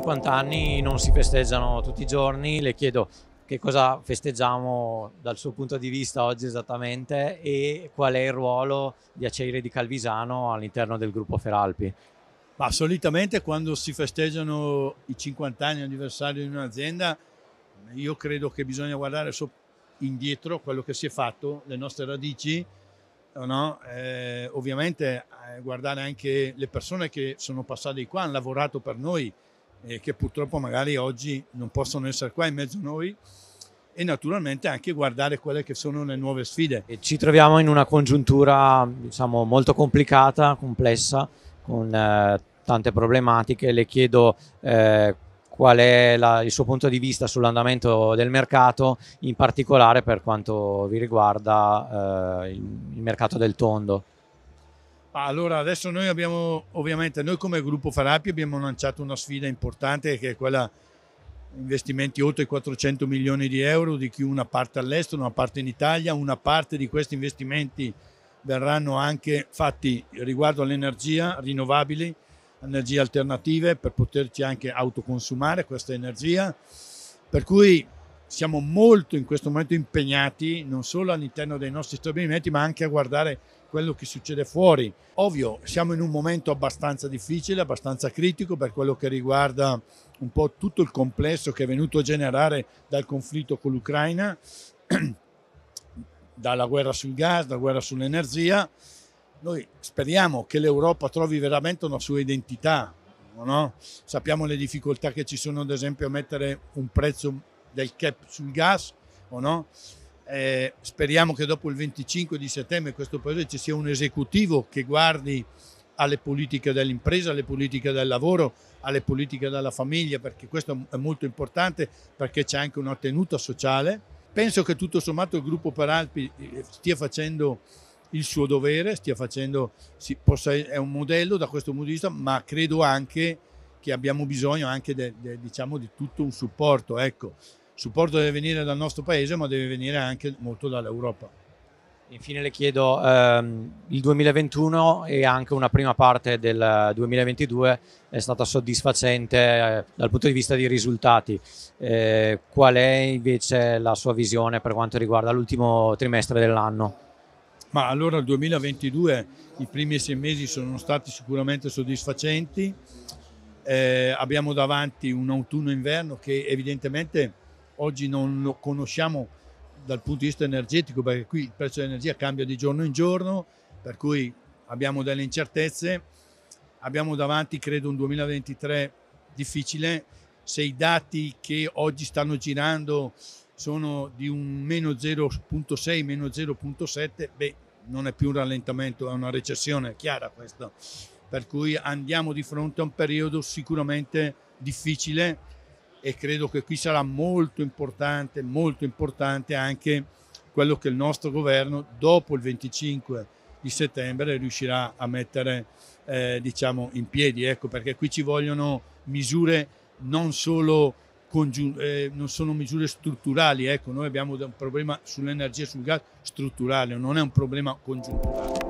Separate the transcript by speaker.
Speaker 1: 50 anni non si festeggiano tutti i giorni, le chiedo che cosa festeggiamo dal suo punto di vista oggi esattamente e qual è il ruolo di Aceire di Calvisano all'interno del gruppo Feralpi.
Speaker 2: Ma solitamente quando si festeggiano i 50 anni anniversario di un'azienda, io credo che bisogna guardare indietro quello che si è fatto, le nostre radici, no? eh, ovviamente eh, guardare anche le persone che sono passate di qua, hanno lavorato per noi, eh, che purtroppo magari oggi non possono essere qua in mezzo a noi e naturalmente anche guardare quelle che sono le nuove sfide. E ci troviamo
Speaker 1: in una congiuntura diciamo, molto complicata, complessa, con eh, tante problematiche. Le chiedo eh, qual è la, il suo punto di vista sull'andamento del mercato, in particolare per quanto vi riguarda eh, il, il mercato del tondo.
Speaker 2: Allora, adesso noi abbiamo, ovviamente, noi come gruppo Farapi abbiamo lanciato una sfida importante che è quella investimenti oltre 400 milioni di euro, di cui una parte all'estero, una parte in Italia, una parte di questi investimenti verranno anche fatti riguardo all'energia rinnovabili, energie alternative per poterci anche autoconsumare questa energia. Per cui siamo molto in questo momento impegnati non solo all'interno dei nostri stabilimenti ma anche a guardare quello che succede fuori. Ovvio, siamo in un momento abbastanza difficile, abbastanza critico per quello che riguarda un po' tutto il complesso che è venuto a generare dal conflitto con l'Ucraina, dalla guerra sul gas, dalla guerra sull'energia. Noi speriamo che l'Europa trovi veramente una sua identità. No? Sappiamo le difficoltà che ci sono, ad esempio, a mettere un prezzo del cap sul gas o no? Eh, speriamo che dopo il 25 di settembre in questo paese ci sia un esecutivo che guardi alle politiche dell'impresa, alle politiche del lavoro, alle politiche della famiglia, perché questo è molto importante perché c'è anche una tenuta sociale. Penso che tutto sommato il gruppo Peralpi eh, stia facendo il suo dovere, stia facendo, si, possa, è un modello da questo punto di vista, ma credo anche che abbiamo bisogno anche de, de, diciamo, di tutto un supporto. Ecco supporto deve venire dal nostro paese ma deve venire anche molto dall'Europa.
Speaker 1: Infine le chiedo, ehm, il 2021 e anche una prima parte del 2022 è stata soddisfacente eh, dal punto di vista dei risultati, eh, qual è invece la sua visione per quanto riguarda l'ultimo trimestre dell'anno?
Speaker 2: Ma allora il 2022, i primi sei mesi sono stati sicuramente soddisfacenti, eh, abbiamo davanti un autunno-inverno che evidentemente oggi non lo conosciamo dal punto di vista energetico, perché qui il prezzo dell'energia cambia di giorno in giorno, per cui abbiamo delle incertezze, abbiamo davanti credo un 2023 difficile, se i dati che oggi stanno girando sono di un meno 0.6, meno 0.7, beh, non è più un rallentamento, è una recessione, è chiara questo. Per cui andiamo di fronte a un periodo sicuramente difficile e credo che qui sarà molto importante, molto importante anche quello che il nostro governo dopo il 25 di settembre riuscirà a mettere eh, diciamo, in piedi, ecco, perché qui ci vogliono misure non solo eh, non sono misure strutturali, ecco, noi abbiamo un problema sull'energia e sul gas strutturale, non è un problema congiunturale.